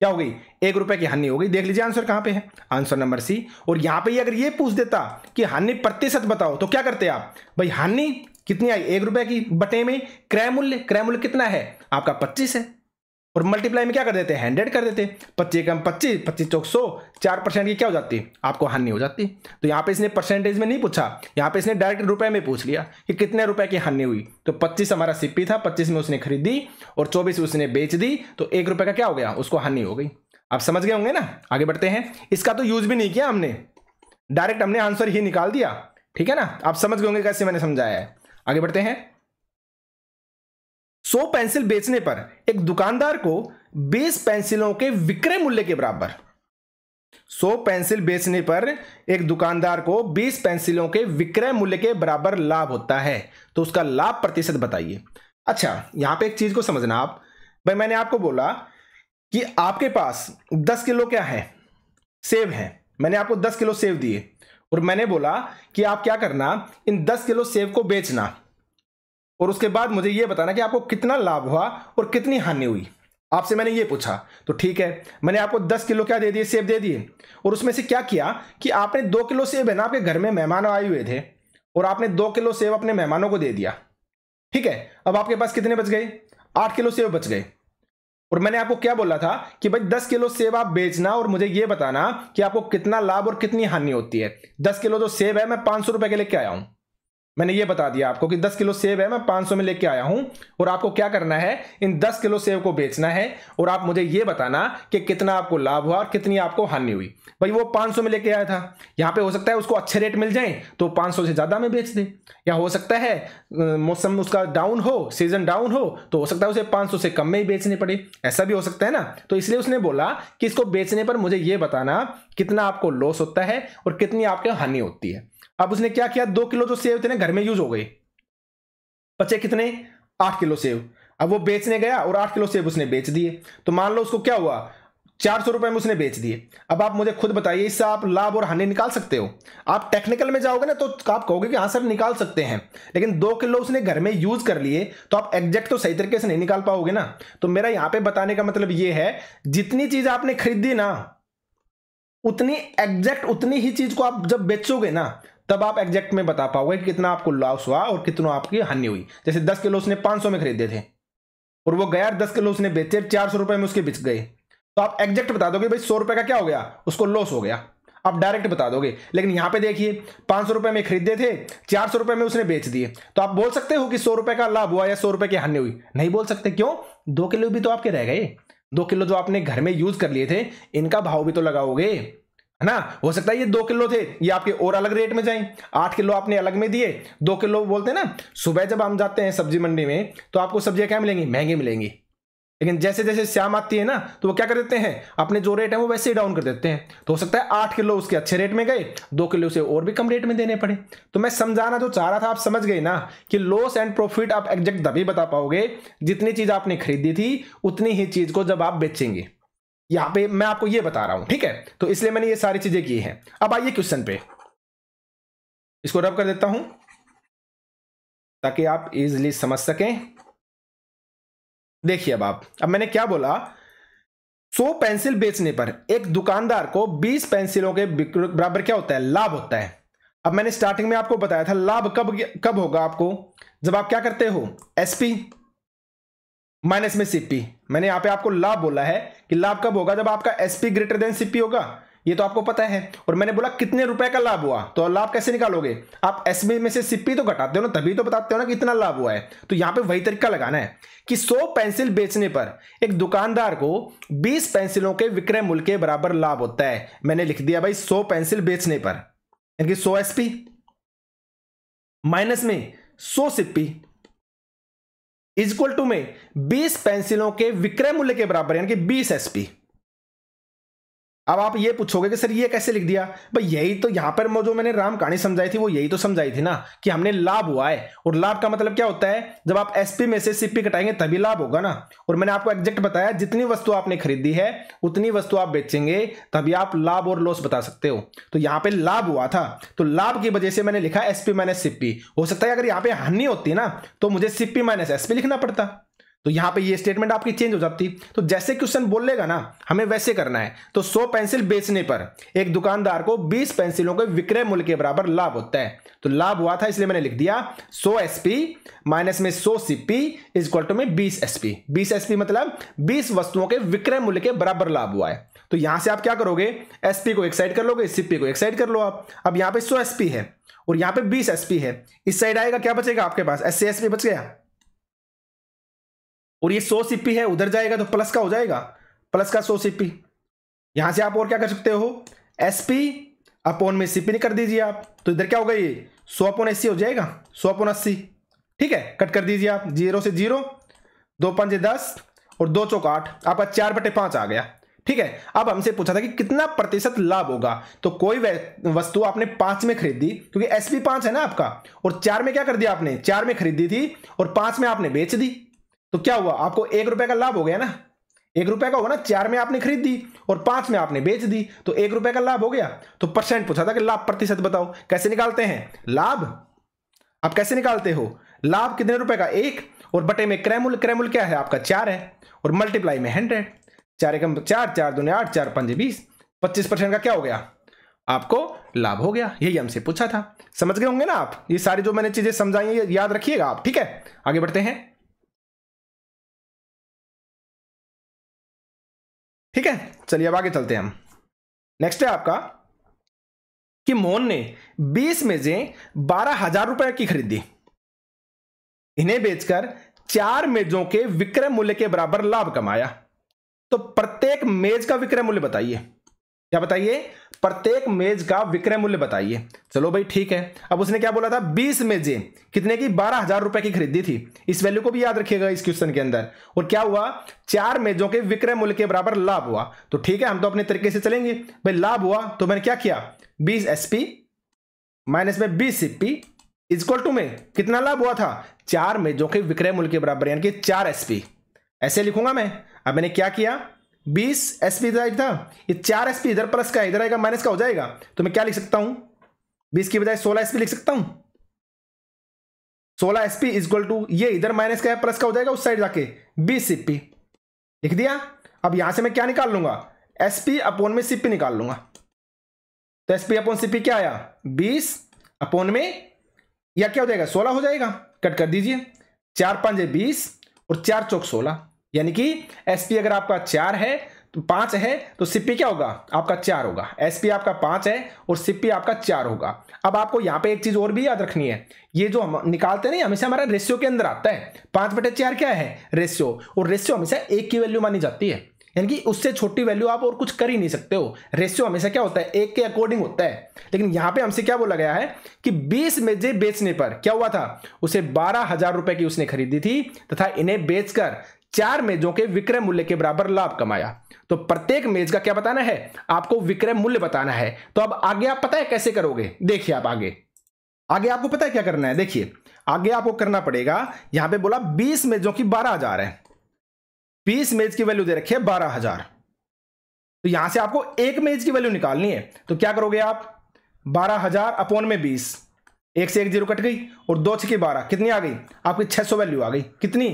A: क्या हो गई एक रुपए की हानि हो गई देख लीजिए आंसर कहां पे है आंसर नंबर सी और यहां पे अगर ये पूछ देता कि हानि प्रतिशत बताओ तो क्या करते आप भाई हानि कितनी आई एक रुपए की बटे में क्रय मूल्य क्रय मूल्य कितना है आपका पच्चीस है और मल्टीप्लाई में क्या कर देते हैं हंड्रेड कर देते पच्चीस कम पच्चीस पच्चीस चौक सौ चार परसेंट की क्या हो जाती आपको हानि हो जाती तो यहाँ पे इसने परसेंटेज में नहीं पूछा यहाँ पे इसने डायरेक्ट रुपए में पूछ लिया कि कितने रुपए की हानि हुई तो पच्चीस हमारा सिप्पी था पच्चीस में उसने खरीदी और चौबीस उसने बेच दी तो एक रुपये का क्या हो गया उसको हानि हो गई आप समझ गए होंगे ना आगे बढ़ते हैं इसका तो यूज भी नहीं किया हमने डायरेक्ट हमने आंसर ही निकाल दिया ठीक है ना आप समझ गए होंगे कैसे मैंने समझाया है आगे बढ़ते हैं सौ पेंसिल बेचने पर एक दुकानदार को बीस पेंसिलों के विक्रय मूल्य के बराबर सौ पेंसिल बेचने पर एक दुकानदार को बीस पेंसिलों के विक्रय मूल्य के बराबर लाभ होता है तो उसका लाभ प्रतिशत बताइए अच्छा यहां पे एक चीज को समझना आप भाई मैंने आपको बोला कि आपके पास दस किलो क्या है सेब है मैंने आपको दस किलो सेब दिए और मैंने बोला कि आप क्या करना इन दस किलो सेब को बेचना और उसके बाद मुझे ये बताना कि आपको कितना लाभ हुआ और कितनी हानि हुई आपसे मैंने ये पूछा तो ठीक है मैंने आपको दस किलो क्या दे दिए सेब दे दिए और उसमें से क्या किया कि आपने दो किलो सेब है ना आपके घर में मेहमान आए हुए थे और आपने दो किलो सेब अपने मेहमानों को दे दिया ठीक है अब आपके पास कितने बच गए आठ किलो सेब बच गए और मैंने आपको क्या बोला था कि भाई दस किलो सेब आप बेचना और मुझे ये बताना कि आपको कितना लाभ और कितनी हानि होती है दस किलो जो सेब है मैं पांच सौ रुपए के लेके आया हूँ मैंने ये बता दिया आपको कि 10 किलो सेब है मैं 500 में लेके आया हूं और आपको क्या करना है इन 10 किलो सेब को बेचना है और आप मुझे ये बताना कि कितना आपको लाभ हुआ और कितनी आपको हानि हुई भाई वो 500 में लेके आया था यहाँ पे हो सकता है उसको अच्छे रेट मिल जाए तो 500 से ज़्यादा में बेच दे या हो सकता है मौसम उसका डाउन हो सीजन डाउन हो तो हो सकता है उसे पांच से कम में ही बेचने पड़े ऐसा भी हो सकता है ना तो इसलिए उसने बोला कि इसको बेचने पर मुझे ये बताना कितना आपको लॉस होता है और कितनी आपके हानि होती है अब उसने क्या किया दो किलो जो सेव थे घर में यूज हो गए बचे कितने आठ किलो सेब अब वो बेचने गया और आठ किलो सेब उसने बेच दिए तो मान लो उसको क्या हुआ चार सौ रुपए में उसने बेच दिए अब आप मुझे खुद बताइए इससे आप लाभ और हानि निकाल सकते हो आप टेक्निकल में जाओगे ना तो आप कहोगे कि हाँ सर निकाल सकते हैं लेकिन दो किलो उसने घर में यूज कर लिए तो आप एग्जैक्ट तो सही तरीके से नहीं निकाल पाओगे ना तो मेरा यहां पर बताने का मतलब यह है जितनी चीज आपने खरीदी ना उतनी एग्जैक्ट उतनी ही चीज को आप जब बेचोगे ना तब आप एग्जैक्ट में बता पाओगे कि कितना आपको लॉस हुआ और कितना आपकी हानि हुई जैसे दस किलो उसने पांच में खरीदे थे और वो गया दस किलो उसने बेचे चार सौ में उसके बिच गए तो आप एग्जैक्ट बता दोगे भाई सौ रुपए का क्या हो गया उसको लॉस हो गया आप डायरेक्ट बता दोगे लेकिन यहां पे देखिए पांच सौ रुपए में खरीदे थे चार सौ रुपए में उसने बेच दिए तो आप बोल सकते हो कि सौ रुपए का लाभ हुआ या सौ रुपए की हानि हुई नहीं बोल सकते क्यों दो किलो भी तो आपके रह गए दो किलो जो आपने घर में यूज़ कर लिए थे इनका भाव भी तो लगाओगे है ना हो सकता है ये दो किलो थे ये आपके और अलग रेट में जाएं आठ किलो आपने अलग में दिए दो किलो बोलते हैं ना सुबह जब हम जाते हैं सब्जी मंडी में तो आपको सब्जियां क्या मिलेंगी महंगी मिलेंगी लेकिन जैसे जैसे श्याम आती है ना तो वो क्या कर देते हैं अपने जो रेट है वो वैसे ही डाउन कर देते हैं तो हो सकता है आठ किलो उसके अच्छे रेट में गए दो किलो उसे और भी कम रेट में देने पड़े तो मैं समझाना जो तो चाह रहा था आप समझ गए ना कि लॉस एंड प्रॉफिट आप एग्जैक्ट दबी बता पाओगे जितनी चीज़ आपने खरीदी थी उतनी ही चीज़ को जब आप बेचेंगे यहां पे मैं आपको ये बता रहा हूं ठीक है तो इसलिए मैंने ये सारी चीजें की हैं अब आइए क्वेश्चन पे इसको रब कर देता हूं ताकि आप इजिली समझ सकें देखिए अब आप अब मैंने क्या बोला सो पेंसिल बेचने पर एक दुकानदार को बीस पेंसिलों के बराबर क्या होता है लाभ होता है अब मैंने स्टार्टिंग में आपको बताया था लाभ कब कब होगा आपको जब आप क्या करते हो एसपी माइनस में सीपी मैंने यहां पे आपको लाभ बोला है कि लाभ कब होगा जब आपका एसपी ग्रेटर देन सीपी होगा ये तो आपको पता है और मैंने बोला कितने रुपए का लाभ हुआ तो लाभ कैसे निकालोगे आप एस में से सीपी तो घटाते हो ना तभी तो बताते हो ना कि इतना लाभ हुआ है तो यहां पे वही तरीका लगाना है कि 100 पेंसिल बेचने पर एक दुकानदार को 20 पेंसिलों के विक्रय मूल्य के बराबर लाभ होता है मैंने लिख दिया भाई सौ पेंसिल बेचने पर यानी कि 100 एसपी माइनस में सौ सीपी इक्वल टू में 20 पेंसिलों के विक्रय मूल्य के बराबर यानी कि 20 एसपी अब आप ये पूछोगे कि सर ये कैसे लिख दिया भाई यही तो यहां पर जो मैंने राम कहानी समझाई थी वो यही तो समझाई थी ना कि हमने लाभ हुआ है और लाभ का मतलब क्या होता है जब आप एसपी में से सीपी कटाएंगे तभी लाभ होगा ना और मैंने आपको एग्जैक्ट बताया जितनी वस्तु आपने खरीदी है उतनी वस्तु आप बेचेंगे तभी आप लाभ और लॉस बता सकते हो तो यहां पर लाभ हुआ था तो लाभ की वजह से मैंने लिखा एसपी माइनस सीपी हो सकता है अगर यहां पर हानि होती ना तो मुझे सीपी माइनस एसपी लिखना पड़ता तो यहां पे ये स्टेटमेंट आपकी चेंज हो जाती तो जैसे क्वेश्चन बोलेगा ना हमें वैसे करना है तो 100 पेंसिल बेचने पर एक दुकानदार को 20 पेंसिलों के विक्रय मूल्य के बराबर लाभ होता है तो लाभ हुआ था इसलिए मैंने लिख दिया 100 एसपी माइनस में 100 सीपी इज इक्वल टू में 20 एसपी 20 एसपी मतलब 20 वस्तुओं के विक्रय मूल्य के बराबर लाभ हुआ है तो यहां से आप क्या करोगे एसपी को एक साइड कर लोगे सीपी को एक साइड कर लो आप अब यहां पर सो एसपी है और यहां पर बीस एसपी है इस साइड आएगा क्या बचेगा आपके पास एस सी पी बच गया और ये सौ सीपी है उधर जाएगा तो प्लस का हो जाएगा प्लस का सौ सीपी यहां से आप और क्या कर सकते हो एसपी अपोन में सीपी नहीं कर दीजिए आप तो इधर क्या होगा ये सौ अपोन अस्सी हो जाएगा सौ अपोन अस्सी ठीक है कट कर दीजिए आप जीरो से जीरो दो पंजे दस और दो चौक आठ आपका चार बटे पांच आ गया ठीक है अब हमसे पूछा था कि कितना प्रतिशत लाभ होगा तो कोई वस्तु आपने पांच में खरीदी क्योंकि एसपी पांच है ना आपका और चार में क्या कर दिया आपने चार में खरीदी थी और पांच में आपने बेच दी तो क्या हुआ आपको एक रुपए का लाभ हो गया ना एक रुपए का होगा ना चार में आपने खरीद दी और पांच में आपने बेच दी तो एक रुपए का लाभ हो गया तो परसेंट पूछा था कि लाभ प्रतिशत बताओ कैसे निकालते हैं लाभ आप कैसे निकालते हो लाभ कितने रुपए का एक और बटे में क्रैमुल क्रैमुल क्या है आपका चार है और मल्टीप्लाई में हंड्रेड चार एकम चार चार दो आठ चार पंजे बीस पच्चीस परसेंट का क्या हो गया आपको लाभ हो गया यही हमसे पूछा था समझ गए होंगे ना आप ये सारी जो मैंने चीजें समझाई है याद रखिएगा आप ठीक है आगे बढ़ते हैं ठीक है चलिए अब आगे चलते हैं हम नेक्स्ट है आपका कि मोहन ने 20 में से बारह हजार रुपए की खरीदी इन्हें बेचकर चार मेजों के विक्रय मूल्य के बराबर लाभ कमाया तो प्रत्येक मेज का विक्रय मूल्य बताइए क्या बताइए प्रत्येक मेज का विक्रय मूल्य बताइए चलो भाई ठीक है अब उसने क्या बोला था बीस मेजें कितने की बारह हजार रुपए की खरीदी थी इस वैल्यू को भी याद रखिएगा इस क्वेश्चन के अंदर और क्या हुआ चार मेजों के विक्रय मूल्य के बराबर लाभ हुआ तो ठीक है हम तो अपने तरीके से चलेंगे भाई लाभ हुआ तो मैंने क्या किया बीस एस पी माइनस में बीस सी पी इजक्वल टू में कितना लाभ हुआ था चार मेजों के विक्रय मूल्य के बराबर यानी कि चार एस पी ऐसे लिखूंगा मैं अब मैंने क्या किया बीस एस पी इधर था ये चार एस पी इधर प्लस का इधर आएगा माइनस का हो जाएगा तो मैं क्या लिख सकता हूं बीस की बजाय सोलह एस पी लिख सकता हूं सोलह एस पी इजक्वल टू ये इधर माइनस का है प्लस का हो जाएगा उस साइड जाके बीस सी पी लिख दिया अब यहां से मैं क्या निकाल लूंगा एस पी अपोन में सीपी निकाल लूंगा तो एस पी अपोन सीपी क्या आया बीस अपोन में या क्या हो जाएगा सोलह हो जाएगा कट कर दीजिए चार पांच बीस और चार चौक सोलह यानी कि एस अगर आपका चार है तो पांच है तो सीपी क्या होगा आपका चार होगा एस आपका पांच है और सीपी आपका चार होगा अब आपको यहां पे एक चीज़ और भी याद रखनी है ये जो हम निकालते हैं हमेशा हमारा रेशियो के अंदर आता है पांच बटे चार क्या है रेशियो और रेशियो हमेशा एक की वैल्यू मानी जाती है यानी कि उससे छोटी वैल्यू आप और कुछ कर ही नहीं सकते हो रेशियो हमेशा क्या होता है एक के अकॉर्डिंग होता है लेकिन यहां पे हमसे क्या बोला गया है कि 20 मेजे बेचने पर क्या हुआ था उसे बारह हजार रुपए की उसने खरीदी थी तथा इन्हें बेचकर चार मेजों के विक्रय मूल्य के बराबर लाभ कमाया तो प्रत्येक मेज का क्या बताना है आपको विक्रय मूल्य बताना है तो अब आगे आप पता है कैसे करोगे देखिए आप आगे आगे आपको पता है क्या करना है देखिए आगे आपको करना पड़ेगा यहां पे बोला 20 मेजों की 12000 है 20 मेज की वैल्यू दे रखी है बारह हजार तो यहां से आपको एक मेज की वैल्यू निकालनी है तो क्या करोगे आप बारह हजार अपोन में बीस एक से एक जीरो कट गई और दो छकी बारह कितनी आ गई आपकी 600 वैल्यू आ गई कितनी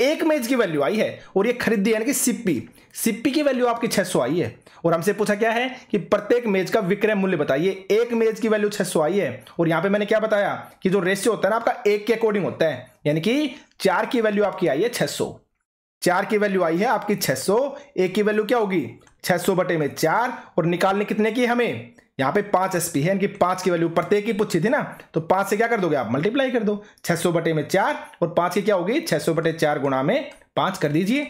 A: एक में की वैल्यू आई है और ये खरीद दी यानी कि सिप्पी सिप्पी की वैल्यू आपकी 600 आई है और हमसे पूछा क्या है कि प्रत्येक मेज का विक्रय मूल्य बताइए एक मेज की वैल्यू 600 आई है और यहां पे मैंने क्या बताया कि जो रेशियो होता है ना आपका एक के अकॉर्डिंग होता है यानी कि चार की वैल्यू आपकी आई है छह चार की वैल्यू आई है आपकी छह एक की वैल्यू क्या होगी छह बटे में चार और निकालने कितने की हमें यहाँ पे पांच एस है इनकी पांच की वैल्यू प्रत्येक की पूछी थी ना तो पांच से क्या कर दोगे आप मल्टीप्लाई कर दो छह सौ बटे में चार और पांच की क्या होगी छह सौ बटे चार गुणा में पांच कर दीजिए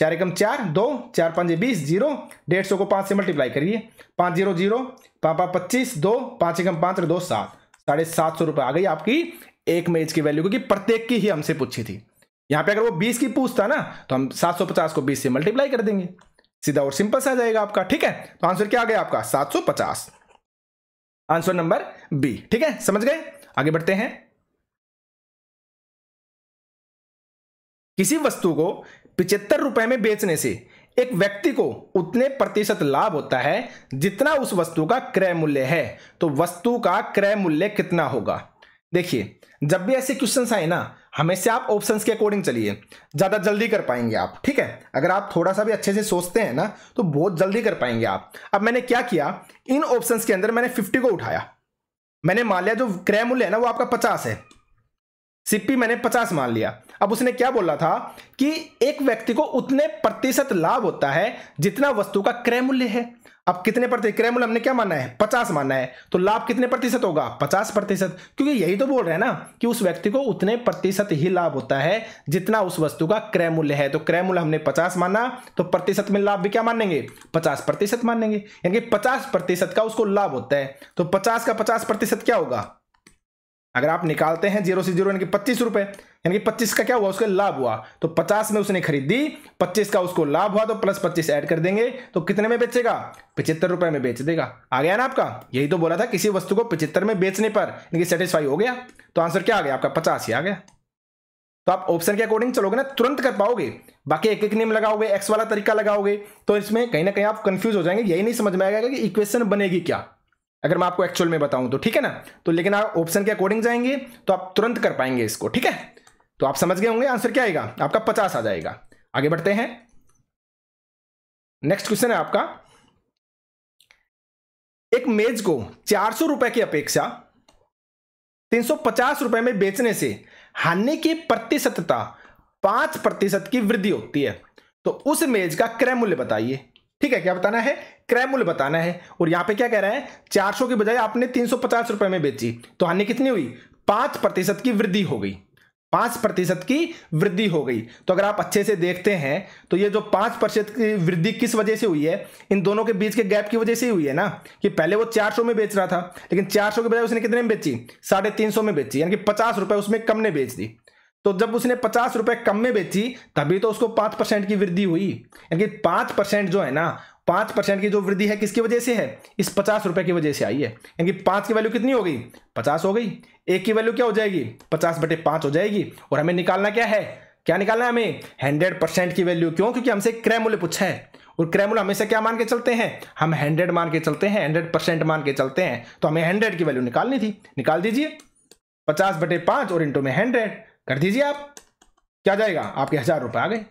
A: चार एकम चार दो चार पाँच बीस जीरो डेढ़ सौ को पांच से मल्टीप्लाई करिए पांच जीरो जीरो पाँच पाँच पच्चीस दो पांच एकम पांच और दो सात साढ़े सात सौ रुपये आ गई आपकी एक मेज की वैल्यू क्योंकि प्रत्येक की ही हमसे पूछी थी यहाँ पे अगर वो बीस की पूछता ना तो हम सात सौ पचास को बीस से मल्टीप्लाई कर देंगे सीधा और सिंपल सा जाएगा आपका ठीक है तो आंसर क्या आ गया आपका सात सौ पचास आंसर नंबर बी ठीक है समझ गए आगे बढ़ते हैं किसी वस्तु को पिचहत्तर रुपए में बेचने से एक व्यक्ति को उतने प्रतिशत लाभ होता है जितना उस वस्तु का क्रय मूल्य है तो वस्तु का क्रय मूल्य कितना होगा देखिए जब भी ऐसे क्वेश्चन आए ना हमेशा आप ऑप्शन के अकॉर्डिंग चलिए ज़्यादा जल्दी कर पाएंगे आप ठीक है अगर आप थोड़ा सा भी अच्छे से सोचते हैं ना तो बहुत जल्दी कर पाएंगे आप अब मैंने क्या किया इन ऑप्शन के अंदर मैंने फिफ्टी को उठाया मैंने मान लिया जो क्रय मूल्य है ना वो आपका पचास है सिप्पी मैंने पचास मान लिया अब उसने क्या बोला था कि एक व्यक्ति को उतने प्रतिशत लाभ होता है जितना वस्तु का क्रय मूल्य है अब कितने प्रतिशत क्रय मूल्य हमने क्या माना है पचास माना है तो लाभ कितने प्रतिशत होगा पचास प्रतिशत क्योंकि यही तो बोल रहे हैं ना कि उस व्यक्ति को उतने प्रतिशत ही लाभ होता है जितना उस वस्तु का क्रय मूल्य है तो क्रय मूल्य हमने पचास माना तो प्रतिशत में लाभ भी क्या मानेंगे पचास प्रतिशत मानेंगे यानी कि पचास प्रतिशत का उसको लाभ होता है तो पचास का पचास प्रतिशत क्या होगा अगर आप निकालते हैं जीरो से जीरो यानी कि पच्चीस रुपए यानी कि 25 का क्या हुआ उसका लाभ हुआ तो 50 में उसने खरीद दी 25 का उसको लाभ हुआ तो प्लस 25 ऐड कर देंगे तो कितने में बेचेगा पिछहत्तर रुपए में बेच देगा आ गया ना आपका यही तो बोला था किसी वस्तु को पिछहत्तर में बेचने पर यानी कि सेटिस्फाई हो गया तो आंसर क्या आ गया आपका पचास ही आ गया तो आप ऑप्शन के अकॉर्डिंग चलोगे ना तुरंत कर पाओगे बाकी एक एक नियम लगाओगे एक्स वाला तरीका लगाओगे तो इसमें कहीं ना कहीं आप कंफ्यूज हो जाएंगे यही नहीं समझ में आएगा कि इक्वेशन बनेगी क्या अगर मैं आपको एक्चुअल में बताऊं तो ठीक है ना तो लेकिन आप ऑप्शन के अकॉर्डिंग जाएंगे तो आप तुरंत कर पाएंगे इसको ठीक है तो आप समझ गए होंगे आंसर क्या आएगा आपका पचास आ जाएगा आगे बढ़ते हैं नेक्स्ट क्वेश्चन है आपका एक मेज को चार सौ रुपए की अपेक्षा तीन सौ पचास रुपए में बेचने से हानि की प्रतिशतता पांच प्रतिशत की वृद्धि होती है तो उस मेज का क्रय मूल्य बताइए ठीक है क्या बताना है क्रय मूल्य बताना है और यहां पे क्या कह रहा है चार सौ की बजाय आपने तीन सौ पचास रुपए में बेची तो हानि कितनी हुई पांच प्रतिशत की वृद्धि हो गई पांच प्रतिशत की वृद्धि हो गई तो अगर आप अच्छे से देखते हैं तो ये जो पांच प्रतिशत की वृद्धि किस वजह से हुई है इन दोनों के बीच के गैप की वजह से हुई है ना कि पहले वो चार सौ में बेच रहा था लेकिन चार सौ के बजाय उसने कितने में बेची साढ़े तीन सौ में बेची यानी कि पचास रुपए उसमें कम ने बेच दी तो जब उसने पचास रुपए कम में बेची तभी तो उसको पांच परसेंट की वृद्धि हुई यानी कि पांच परसेंट जो है ना पांच परसेंट की जो वृद्धि है किसकी वजह से है इस पचास रुपए की वजह से आई है यानी कि पांच की वैल्यू कितनी हो गई पचास हो गई ए की वैल्यू क्या हो जाएगी पचास बटे पांच हो जाएगी और हमें निकालना क्या है क्या निकालना है हमें हंड्रेड परसेंट की वैल्यू क्यों क्योंकि हमसे क्रय मूल्य पूछा है और क्रय मूल्य हमेशा क्या मान के चलते हैं हम हंड्रेड मान के चलते हैं हंड्रेड परसेंट मान के चलते हैं तो हमें हंड्रेड की वैल्यू निकालनी थी निकाल दीजिए पचास बटे पांच और इंटू में हंड्रेड कर दीजिए आप क्या जाएगा आपके हजार रुपए आ गए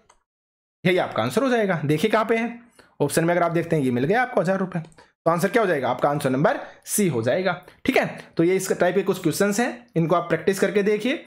A: यही आपका आंसर हो जाएगा देखिए कहां पे है ऑप्शन में अगर आप देखते हैं ये मिल गया आपको हजार रुपए तो आंसर क्या हो जाएगा आपका आंसर नंबर सी हो जाएगा ठीक है तो ये इस टाइप के कुछ क्वेश्चंस हैं इनको आप प्रैक्टिस करके देखिए